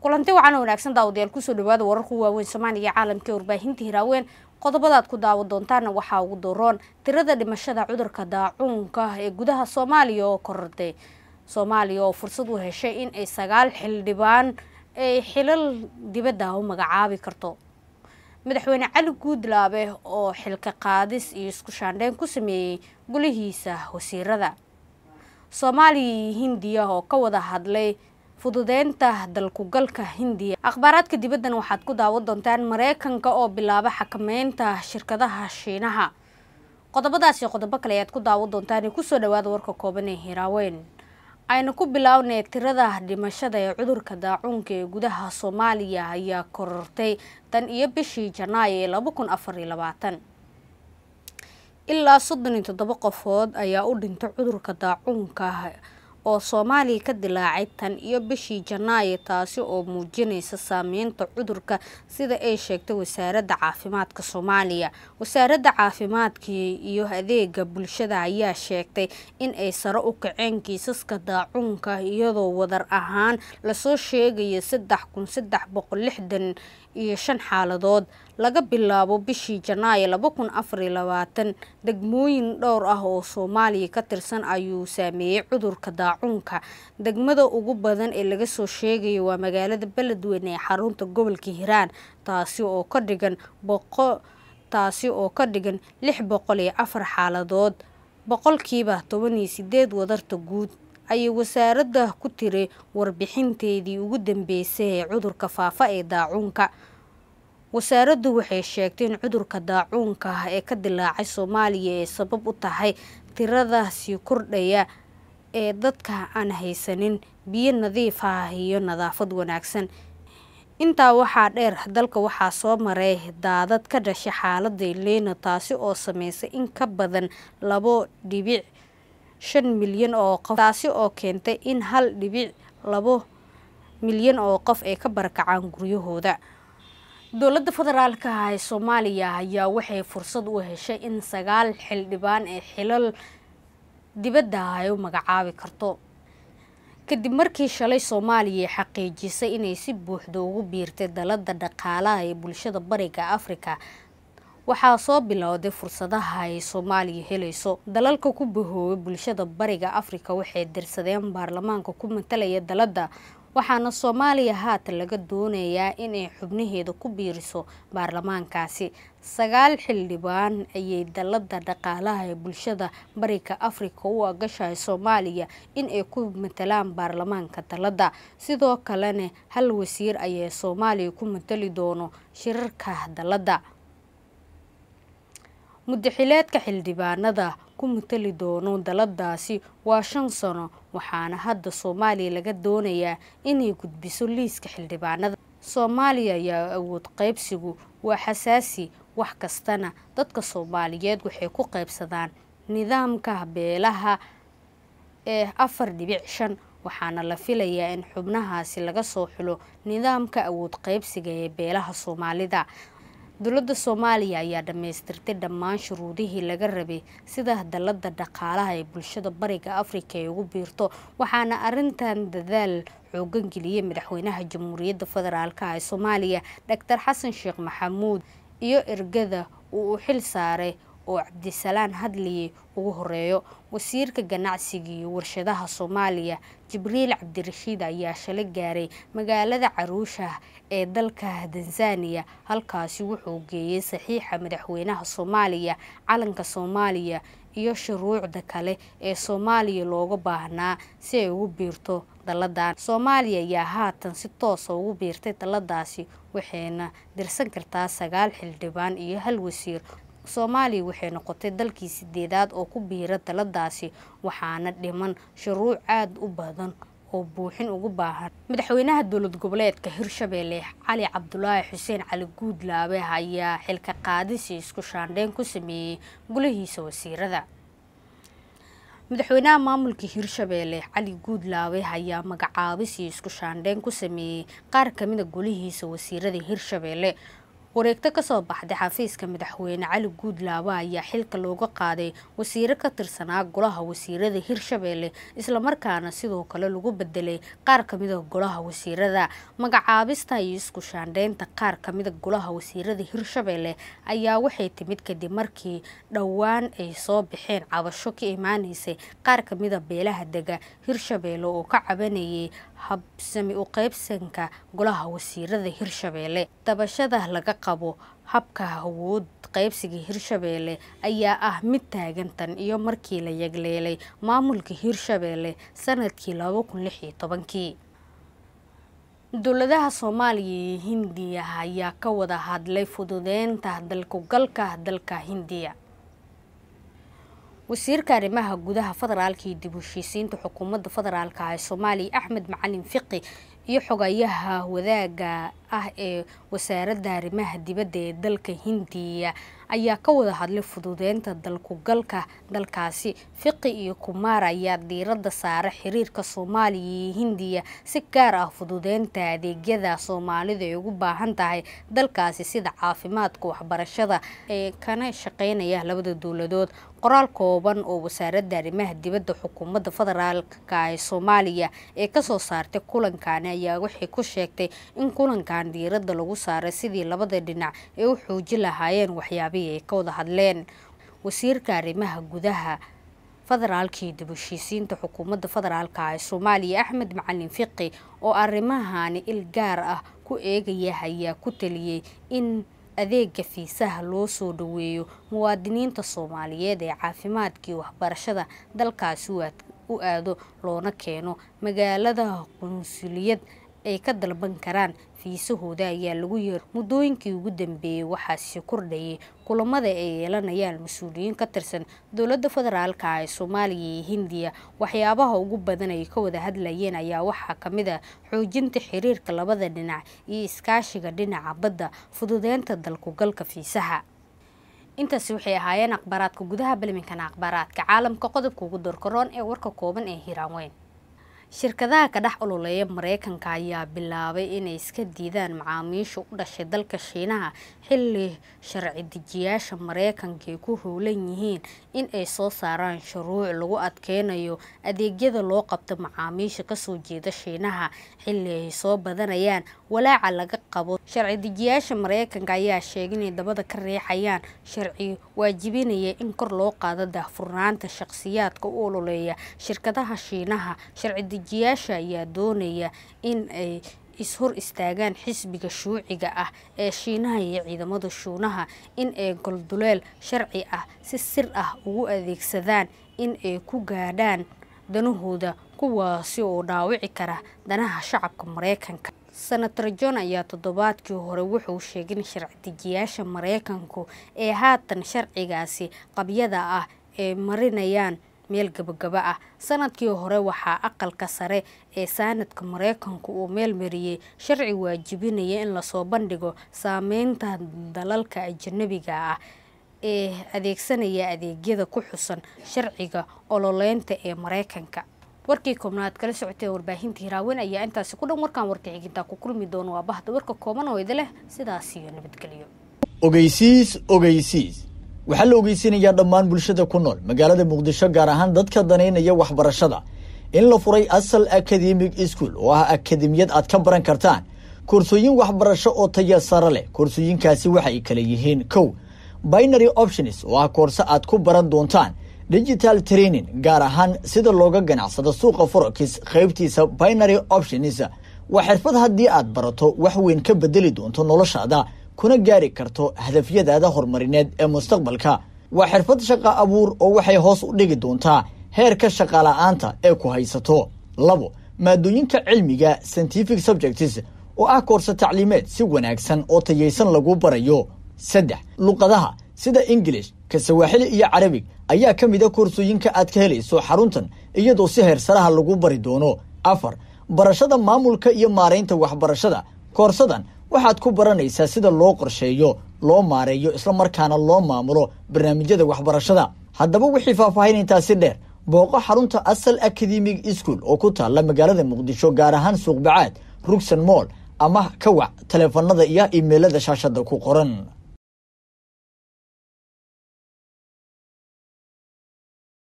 kulanti wacan oo wanaagsan daawadayaal kusoo dhawaada wararka waaweyn soomaaliya iyo caalamka warbaahinta hiraaween qodobadaad ku daawo doontaanna waxaa ugu doroon tirada dhimashada cudurka daacuunka ee gudaha soomaaliya oo korortay soomaaliya oo fursad u heshay in ay sagaal xildhibaan ay xilal dibadda u magacaabi karto madaxweyne cali guudlaabe oo xilka qaadis iyo isku shaandheyn ku sameeyey gulihiisa wasiirada soomaaliya iyo hindiya oo ka wada hadlay fududeynta dalkugalka hindiya akhbaaraadka dibaddan waxaad ku daawan doontaan maraykanka oo bilaaba xakameynta shirkadaha shiinaha qodobadaasi qodobo kale ayaad ku daawan doontaan kusoo dhawaada warka kooban ee hiraaweyn aynu ku bilownay tirada dhimashada ee cudurka daacuunka ee gudaha soomaaliya ayaa korortay tan iyo bishii janaay ee laba kun afariyo labaatan ilaa soddon iyo toddoba qofood ayaa u dhintay cudurka daacuunka oo soomaaliya ka dilaacay tan iyo bishii janaayo taasi oo muujinaysa saameynta cudurka sida ay sheegtay wasaaradda caafimaadka soomaaliya wasaaradda caafimaadkii iyo adeega bulshada ayaa sheegtay in ay sare u kaceen kiisaska daacuunka iyadoo wadar ahaan lasoo sheegayo saddex kun saddex boqol lixdan iyo shan xaaladood laga bilaabo bishii janaayo laba kun afariyo labaatan degmooyin dhowr ah oo soomaaliya ka tirsan ayuu saameeyey cudurka daacuunka degmada ugu badan ee laga soo sheegayo waa magaalada beledweyne ee xarunta gobolka hiiraan taasi oo ka dhigan boqo taasi oo ka dhigan lix boqol iyo afar xaaladood boqolkiiba toban iyo sideed wadarta guud ayay wasaaradda ku tiray warbixinteedii ugu dambeysay ee cudurka faafa ee daacuunka wasaaraddu waxay sheegtay in cudurka daacuunka ah ee ka dilaacay soomaaliya ay sabab u tahay tirada sii kordhaya ee dadka aan haysanin biyo nadiif ah iyo nadaafad wanaagsan intaa waxaa dheer dalka waxaa soo maray daadad ka dhashay xaaladda ileyna taasi oo sameysay in ka badan labo dhibic shan milyan oo qof taasi oo keentay in hal dhibic labo milyan oo qof ay ka barakacaan guryahooda dowladda federaalka ah ee soomaaliya ayaa waxay fursad u heshay in sagaal xildhibaan ee xilal dibadda ay u magacaabi karto kadib markii shalay soomaaliya xaqiijisay inay si buuxda ugu biirtay dalada dhaqaalaha ee bulshada bariga afrika waxaa soo bilowday fursadaha ay soomaaliya helayso dalalka ku bahoobay bulshada bariga afrika waxay dirsadeen baarlamaanka ku matalaya dalada waxaana soomaaliya haatan laga doonayaa inay xubnaheeda ku biiriso baarlamaankaasi sagaal xildhibaan ayay dalada dhaqaalaha ee bulshada bariga afrika u agashahay soomaaliya inay ku matalaan baarlamaanka dalada sidoo kalena hal wasiir ayay soomaaliya ku matali doono shirarka dalada mudaxileedka xildhibaanada ku matali doono daladaasi waa shan sano waxaana hadda soomaaliya laga doonayaa inay gudbiso liiska xildhibaanada soomaaliya ayaa awood qaybsigu waa xasaasi wax kastana dadka soomaaliyeed waxay ku qaybsadaan nidaamka beelaha ee afar dhibic shan waxaana la filayaa in xubnahaasi laga soo xulo nidaamka awood qaybsiga ee beelaha soomaalida dowladda soomaaliya ayaa dhammaystirtay dhammaan shuruudihii laga rabay sida dalladda dhaqaalaha ee bulshada bariga afrika ay ugu biirto waxaana arintan dadaal xoogan geliyey madaxweynaha jamhuuriyadda federaalk ee soomaaliya doctor xasan sheekh maxamuud iyo ergada uu u xil saaray oo cabdisalaan hadliye ugu horeeyo wasiirka ganacsiga iyo warshadaha soomaaliya jibriil cabdirashiid ayaa shalay gaaray magaalada caruusha ee dalka tanzaniya halkaasi wuxuu geeyey saxiixa madaxweynaha soomaaliya calanka soomaaliya iyo shuruucda kale ee soomaaliya looga baahnaa si ay ugu biirto daladan soomaaliya ayaa haatan si toosa ah ugu biirtay dalladaasi waxayna dirsan kartaa sagaal xildhibaan iyo hal wasiir soomaaliya waxay noqotay dalkii sideedaad oo ku biira daladaasi waxaana dhiman shuruuc aad u badan oo buuxin ugu baahan madaxweynaha dowlad goboleedka hirshabeelle cali cabdulaahi xuseen cali guudlaabe ayaa xilka qaadisi isku shaandheyn ku sameeyey golihiisa wasiirada madaxweynaha maamulka hirshabeelle cali guudlaabe ayaa magacaabisii isku shaandheyn ku sameeyey qaar kamida golihiisa wasiirada hirshabeelle wareegto kasoo baxday xafiiska madaxweyne cali guudlaaba ayaa xilka looga qaaday wasiiro ka tirsanaa golaha wasiirada hirshabeelle islamarkaana sidoo kale lagu bedelay qaar kamida ah golaha wasiirada magacaabista iyo isku shaandheynta qaar kamida ah golaha wasiirada hirshabeelle ayaa waxay timid kadib markii dhowaan ay soo baxeen cabasho ka imaaneysay qaar kamida ah beelaha dega hirshabeelle oo ka cabanayay habsami u qaybsanka golaha wasiirada hirshabeelle dabashada laga qabo habka awood qaybsiga hirshabeelle ayaa ah mid taagantan iyo markii la yegleelay maamulka hirshabeelle sanadkii laba kun dowladaha soomaaliya iyo hindiya ayaa ka wada hadlay fududeynta dalkugalka dalka hindiya wasiirka arrimaha gudaha federaalka iyo dib heshiisiinta xukuumadda federaalka ee soomaaliya axmed macalin fiqi iyo xogayaha wadaaga ah ee wasaaradda arrimaha dibadda ee dalka hindiya ayaa ka wada hadlay fududeynta dalkugalka dalkaasi fiqi iyo kumaar ayaa diirada saara xiriirka soomaaliya iyo hindiya si gaar ah fududeynta adeegyada soomaalidu ay ugu baahan tahay dalkaasi sida caafimaadka waxbarashada ee kana shaqeynaya labada dowladood qoraal kooban oo wasaaradda arrimaha dibadda xukuumadda federaalka ee soomaaliya ee kasoo saartay kulankaani ayaa waxay ku sheegtay in kulankan diiradda lagu saaray sidii labada dhinac ee u xoojin lahaayeen waxyaabihi soomaaliya ay ka wada hadleen wasiirka arrimaha gudaha federaalkii dib u xukuumadda federaalka ee soomaaliya axmed macalin fiqi oo arrimahaani il gaar ah ku eegaya ayaa ku taliyey in adeega fiisaha loo soo dhaweeyo muwaadiniinta soomaaliyeed ee caafimaadkii waxbarashada dalkaasi u aado loona keeno magaalada qunsuliyad ay ka dalban karaan fiisahooda ayaa lagu yeer muddooyinkii ugu dambeeyey waxaasi kordhayay kulamada ay yeelanayaan mas-uuliyiin ka tirsan dowladda federaalka ee soomaaliya iyo hindiya waxyaabaha ugu badan ay ka wada hadlayeen ayaa waxaa ka mid ah xoojinta xiriirka labada dhinac iyo iskaashiga dhinaca badda fududeynta dalkugalka fiisaha intaasi waxay ahaayeen akhbaaraadka gudaha balminkan akhbaaraadka caalamka qodobka ugu dorkaroon ee warka kooban ee hiiraan weyn shirkadaha ka dhex ololeeya mareykanka ayaa bilaabay inay iska diidaan macaamiisha u dhashay dalka shiinaha xilli sharci dejiyaasha mareykanka ay ku howlan yihiin in ay soo saaraan shuruuc lagu adkeynayo adeegyada loo qabto macaamiisha kasoo jeeda shiinaha xilli ay soo badanayaan walaaca laga qabo sharci dejiyaasha mareykanka ayaa sheegay inay dabada ka riixayaan sharci waajibinaya in kor loo qaado daahfurnaanta shaqsiyaadka u ololeeya shirkadaha shiinaha sharci heshiijiyaasha ayaa doonaya in ay ishor istaagaan xisbiga shuuciga ah ee shiinaha iyo ciidamada shuunaha in ay golduleel sharci ah si sir ah ugu adeegsadaan in ay ku gaadhaan danahooda kuwaasi oo dhaawici kara danaha shacabka mareykanka senator john ayaa toddobaadkii hore wuxuu sheegay in sharcidejiyaasha maraykanku ee haatan sharcigaasi qabyada ah ay marinayaan meel gabagaba ah sanadkii hore waxaa aqalka sare ee saanadka mareykanku uu meel mariyey sharci waajibinaya in lasoo bandhigo saameynta dalalka ajanabiga ah ee adeegsanaya adeegyada ku xusan sharciga ololeynta ee mareykanka warkii koobnaad kala socotee warbaahinta hiraaweyn ayaa intaasi ku dhan warkaan warka xigintaa ku kulmi doono waa bahda warka kooban oo idin sidaas iyo nabadgelyo ogeysiis ogeysiis waxaa la ogeysiinayaa dhammaan bulshada ku nool magaalada muqdisho gaar ahaan dadka danaynaya waxbarashada in la furay asal academic iskuol oo ah akademiyad aad ka baran kartaan koorsooyin waxbarasho oo taya sare leh koorsooyinkaasi waxaay kala yihiin kow binary options oo ah koorse aad ku baran doontaan digital training gaar ahaan sida looga ganacsado suuqa forex qaybtiisa binary options waa xirfad haddii aad barato wax weyn ka bedeli doonto noloshaada kuna gaari karto hadafyadaada horumarineed ee mustaqbalka waa xirfad shaqa abuur oo waxay hoos u dhigi doontaa heerka shaqala'aanta ee ku haysato labo maadooyinka cilmiga scientific subjects oo ah koorsa tacliimeed si wanaagsan oo tayaysan lagu barayo saddex luqadaha sida ingilish kasawaaxili iyo carabig ayaa ka mid a ah koorsooyinka aad ka helayso xaruntan iyadoo si heersaraha lagu bari doono afar barashada maamulka iyo maaraynta waxbarashada koorsadan waxaad ku baranaysaa sida loo qorsheeyo loo maareeyo isla markaana loo maamulo barnaamijyada waxbarashada haddaba wixii faahfaahin intaasi dheer booqo xarunta asal academic school oo ku taalla magaalada muqdisho gaar ahaan suuqbacaad rugsan mool ama kawac wac iyo imeelada shaashadda ku qoran